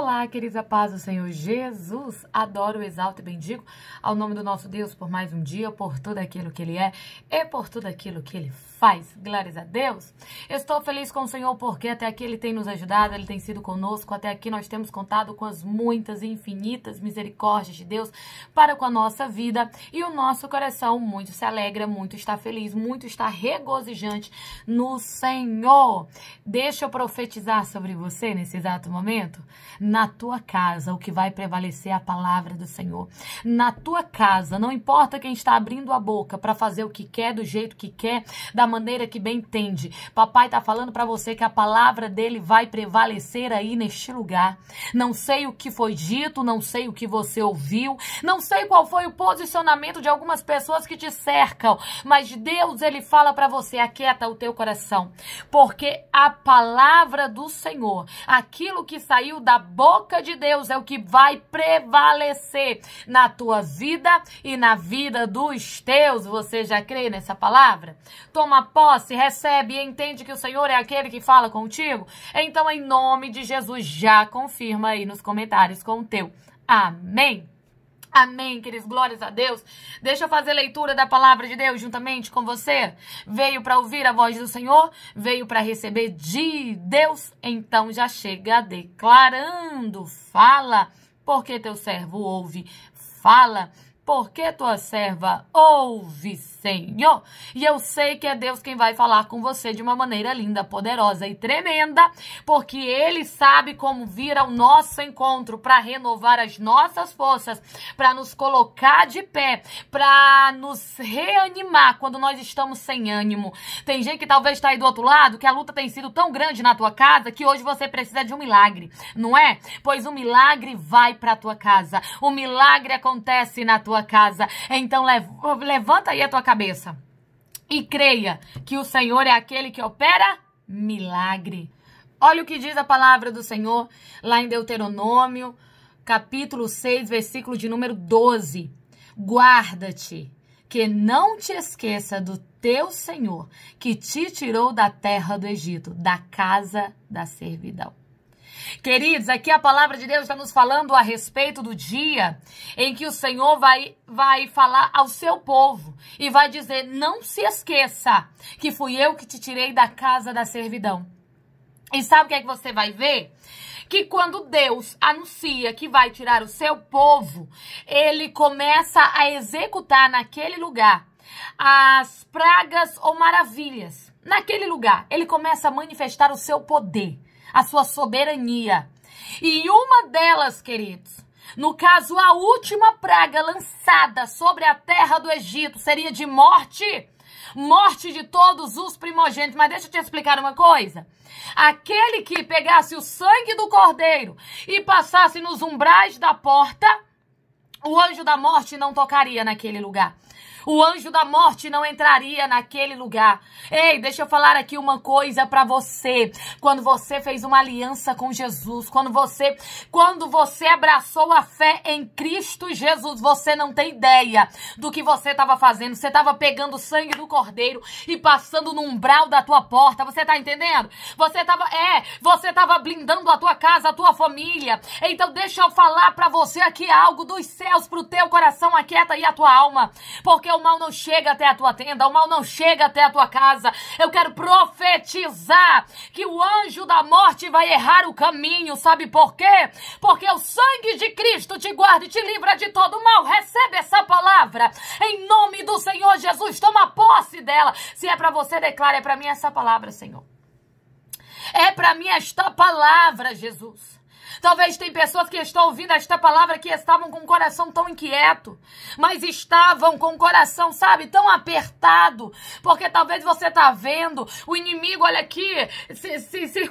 Olá, querida paz do Senhor Jesus. Adoro, exalto e bendigo ao nome do nosso Deus por mais um dia, por tudo aquilo que Ele é e por tudo aquilo que Ele faz. Glórias a Deus. Eu estou feliz com o Senhor porque até aqui Ele tem nos ajudado, Ele tem sido conosco. Até aqui nós temos contado com as muitas e infinitas misericórdias de Deus para com a nossa vida e o nosso coração muito se alegra, muito está feliz, muito está regozijante no Senhor. Deixa eu profetizar sobre você nesse exato momento na tua casa o que vai prevalecer é a palavra do Senhor. Na tua casa, não importa quem está abrindo a boca para fazer o que quer, do jeito que quer, da maneira que bem entende. Papai está falando para você que a palavra dele vai prevalecer aí neste lugar. Não sei o que foi dito, não sei o que você ouviu, não sei qual foi o posicionamento de algumas pessoas que te cercam, mas Deus ele fala para você, aquieta o teu coração, porque a palavra do Senhor, aquilo que saiu da boca boca de Deus é o que vai prevalecer na tua vida e na vida dos teus. Você já crê nessa palavra? Toma posse, recebe e entende que o Senhor é aquele que fala contigo? Então, em nome de Jesus, já confirma aí nos comentários com o teu. Amém. Amém, queridos, glórias a Deus. Deixa eu fazer leitura da palavra de Deus juntamente com você. Veio para ouvir a voz do Senhor, veio para receber de Deus, então já chega declarando: fala, porque teu servo ouve, fala porque tua serva ouve, Senhor. E eu sei que é Deus quem vai falar com você de uma maneira linda, poderosa e tremenda, porque Ele sabe como vir ao nosso encontro para renovar as nossas forças, para nos colocar de pé, para nos reanimar quando nós estamos sem ânimo. Tem gente que talvez está aí do outro lado, que a luta tem sido tão grande na tua casa que hoje você precisa de um milagre, não é? Pois o milagre vai para tua casa, o milagre acontece na tua tua casa. Então levanta aí a tua cabeça e creia que o Senhor é aquele que opera milagre. Olha o que diz a palavra do Senhor lá em Deuteronômio, capítulo 6, versículo de número 12. Guarda-te que não te esqueça do teu Senhor, que te tirou da terra do Egito, da casa da servidão. Queridos, aqui a palavra de Deus está nos falando a respeito do dia em que o Senhor vai, vai falar ao seu povo e vai dizer: Não se esqueça que fui eu que te tirei da casa da servidão. E sabe o que é que você vai ver? que quando Deus anuncia que vai tirar o seu povo, ele começa a executar naquele lugar as pragas ou maravilhas. Naquele lugar, ele começa a manifestar o seu poder a sua soberania. E uma delas, queridos, no caso, a última praga lançada sobre a terra do Egito seria de morte morte de todos os primogênitos. Mas deixa eu te explicar uma coisa. Aquele que pegasse o sangue do cordeiro e passasse nos umbrais da porta, o anjo da morte não tocaria naquele lugar. O anjo da morte não entraria naquele lugar. Ei, deixa eu falar aqui uma coisa para você. Quando você fez uma aliança com Jesus, quando você, quando você abraçou a fé em Cristo Jesus, você não tem ideia do que você estava fazendo. Você estava pegando o sangue do cordeiro e passando no umbral da tua porta. Você tá entendendo? Você tava, é, você tava blindando a tua casa, a tua família. Então deixa eu falar para você aqui algo dos céus pro teu coração aquieta e a tua alma, porque porque o mal não chega até a tua tenda, o mal não chega até a tua casa. Eu quero profetizar que o anjo da morte vai errar o caminho, sabe por quê? Porque o sangue de Cristo te guarda e te livra de todo mal. Recebe essa palavra em nome do Senhor Jesus. Toma posse dela. Se é para você, declara é para mim essa palavra, Senhor. É para mim esta palavra, Jesus. Talvez tem pessoas que estão ouvindo esta palavra que estavam com o coração tão inquieto, mas estavam com o coração, sabe, tão apertado, porque talvez você está vendo o inimigo, olha aqui, se, se,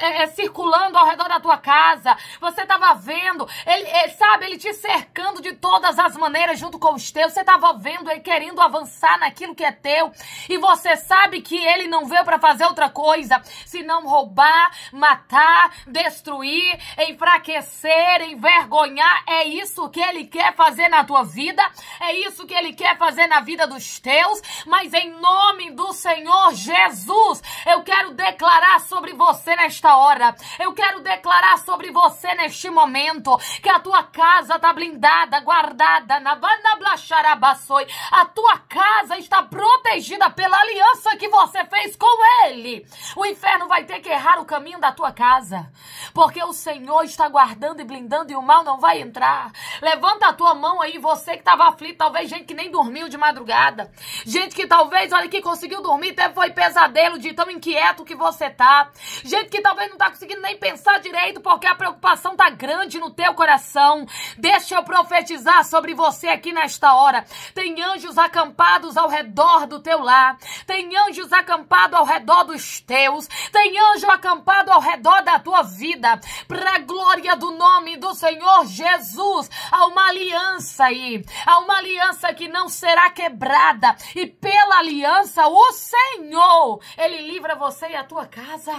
é, é, circulando ao redor da tua casa, você estava vendo, ele, é, sabe, ele te cercando de todas as maneiras junto com os teus, você estava vendo ele é, querendo avançar naquilo que é teu, e você sabe que ele não veio para fazer outra coisa, senão roubar, matar, destruir, enfraquecer, envergonhar. É isso que ele quer fazer na tua vida, é isso que ele quer fazer na vida dos teus. Mas em nome do Senhor Jesus, eu quero declarar sobre você nesta hora, eu quero declarar sobre você neste momento que a tua casa está blindada, guardada na Banablaxarabassoi, a tua casa está protegida pela aliança que você fez com ele. O inferno vai ter que errar o caminho da tua casa, porque o Senhor está guardando e blindando e o mal não vai entrar. Levanta a tua mão aí, você que estava aflito, talvez gente que nem dormiu de madrugada. Gente que talvez, olha que conseguiu dormir, teve foi pesadelo de tão inquieto que você tá. Gente que talvez não está conseguindo nem pensar direito porque a preocupação tá grande no teu coração. Deixa eu profetizar sobre você aqui nesta hora. Tem anjos acampados ao redor do teu lar. Tem anjos acampados ao redor dos teus. Tem anjo acampado ao redor da tua vida para a glória do nome do Senhor Jesus. Há uma aliança aí, há uma aliança que não será quebrada, e pela aliança, o Senhor, Ele livra você e a tua casa.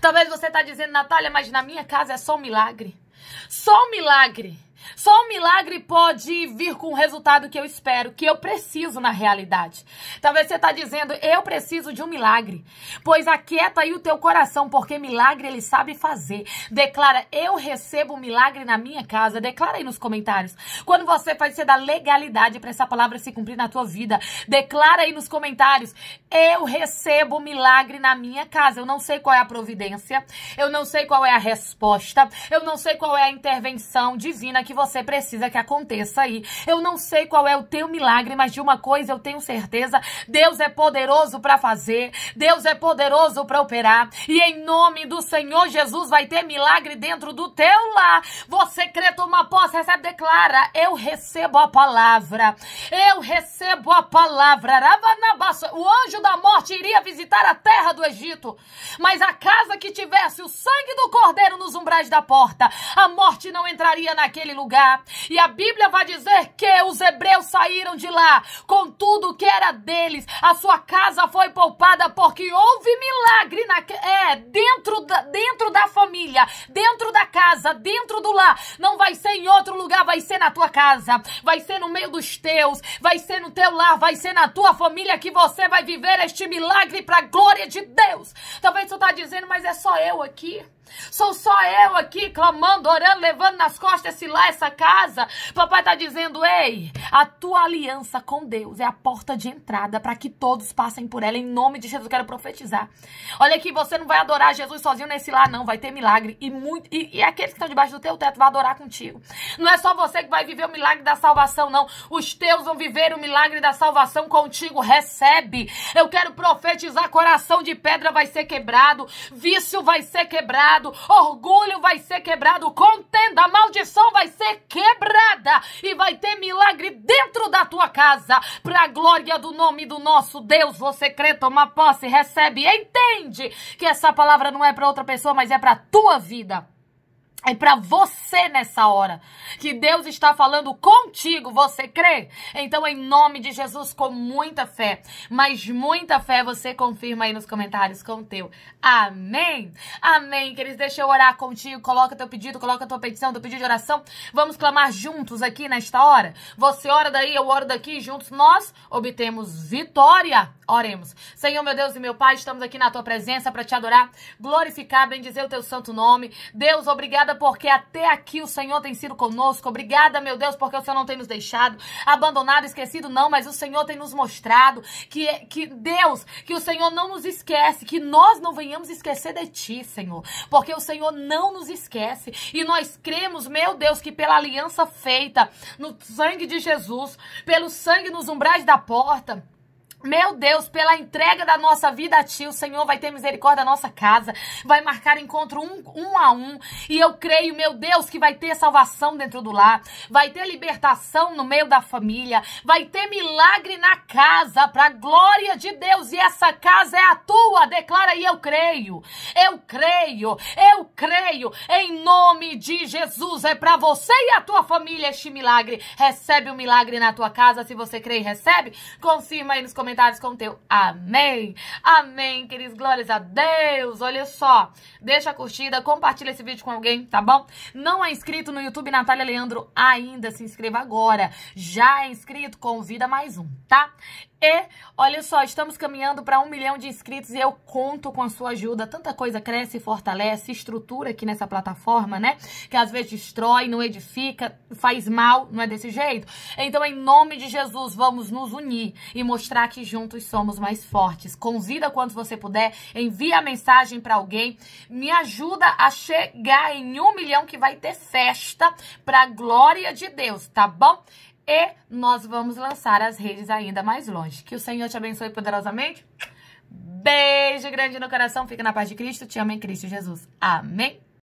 Talvez você está dizendo, Natália, mas na minha casa é só um milagre. Só um milagre. Só um milagre pode vir com o resultado que eu espero, que eu preciso na realidade. Talvez você está dizendo, eu preciso de um milagre. Pois aquieta aí o teu coração, porque milagre ele sabe fazer. Declara, eu recebo um milagre na minha casa. Declara aí nos comentários. Quando você faz, você dá legalidade para essa palavra se cumprir na tua vida. Declara aí nos comentários, eu recebo um milagre na minha casa. Eu não sei qual é a providência, eu não sei qual é a resposta, eu não sei qual é a intervenção divina que que você precisa que aconteça aí. Eu não sei qual é o teu milagre, mas de uma coisa eu tenho certeza: Deus é poderoso para fazer, Deus é poderoso para operar. E em nome do Senhor Jesus vai ter milagre dentro do teu lar. Você crê, toma posse, recebe, declara: Eu recebo a palavra, eu recebo a palavra. O anjo da morte iria visitar a terra do Egito, mas a casa que tivesse o sangue do cordeiro nos umbrais da porta, a morte não entraria naquele lugar lugar. E a Bíblia vai dizer que os hebreus saíram de lá com tudo que era deles. A sua casa foi poupada porque houve milagre na, é, dentro, da, dentro da família, dentro da casa, dentro do lar. Não vai ser em outro lugar, vai ser na tua casa, vai ser no meio dos teus, vai ser no teu lar, vai ser na tua família que você vai viver este milagre para a glória de Deus. Talvez você está dizendo, mas é só eu aqui. Sou só eu aqui clamando, orando, levando nas costas esse lá, essa casa. Papai está dizendo: ei, a tua aliança com Deus é a porta de entrada para que todos passem por ela. Em nome de Jesus, quero profetizar. Olha aqui, você não vai adorar Jesus sozinho nesse lá, não. Vai ter milagre. E, muito, e, e aqueles que estão debaixo do teu teto vão adorar contigo. Não é só você que vai viver o milagre da salvação, não. Os teus vão viver o milagre da salvação contigo. Recebe. Eu quero profetizar: coração de pedra vai ser quebrado, vício vai ser quebrado quebrado, orgulho vai ser quebrado, contenda, maldição vai ser quebrada e vai ter milagre dentro da tua casa. Pra glória do nome do nosso Deus, você crê, toma posse, recebe, entende que essa palavra não é para outra pessoa, mas é para tua vida. É para você nessa hora que Deus está falando contigo. Você crê? Então, em nome de Jesus, com muita fé, mas muita fé, você confirma aí nos comentários com o teu. Amém. Amém. Queridos, deixa eu orar contigo. Coloca teu pedido, coloca tua petição, teu pedido de oração. Vamos clamar juntos aqui nesta hora. Você ora daí, eu oro daqui. Juntos nós obtemos vitória. Oremos. Senhor, meu Deus e meu Pai, estamos aqui na tua presença para te adorar, glorificar, bendizer o teu santo nome. Deus, obrigado Obrigada porque até aqui o Senhor tem sido conosco. Obrigada, meu Deus, porque o Senhor não tem nos deixado abandonado, esquecido, não, mas o Senhor tem nos mostrado que, que Deus, que o Senhor não nos esquece, que nós não venhamos esquecer de Ti, Senhor, porque o Senhor não nos esquece. E nós cremos, meu Deus, que pela aliança feita no sangue de Jesus, pelo sangue nos umbrais da porta, meu Deus, pela entrega da nossa vida a Ti, o Senhor vai ter misericórdia da nossa casa, vai marcar encontro um, um a um. E eu creio, meu Deus, que vai ter salvação dentro do lar, vai ter libertação no meio da família, vai ter milagre na casa, para glória de Deus. E essa casa é a Tua, declara aí, eu creio. Eu creio, eu creio, em nome de Jesus. É para você e a tua família este milagre. Recebe o um milagre na tua casa, se você crê e recebe, confirma aí nos comentários comentários com o teu amém. Amém, queridos. Glórias a Deus. Olha só. Deixa a curtida, compartilha esse vídeo com alguém, tá bom? Não é inscrito no YouTube Natália Leandro ainda, se inscreva agora. Já é inscrito, convida mais um, tá? E, olha só, estamos caminhando para um milhão de inscritos e eu conto com a sua ajuda. Tanta coisa cresce, fortalece, estrutura aqui nessa plataforma, né? Que às vezes destrói, não edifica, faz mal, não é desse jeito? Então, em nome de Jesus, vamos nos unir e mostrar que que juntos somos mais fortes. Convida quando você puder, envia a mensagem para alguém, me ajuda a chegar em um milhão que vai ter festa para glória de Deus, tá bom? E nós vamos lançar as redes ainda mais longe. Que o Senhor te abençoe poderosamente. Beijo grande no coração, fica na paz de Cristo. Te amo em Cristo Jesus. Amém.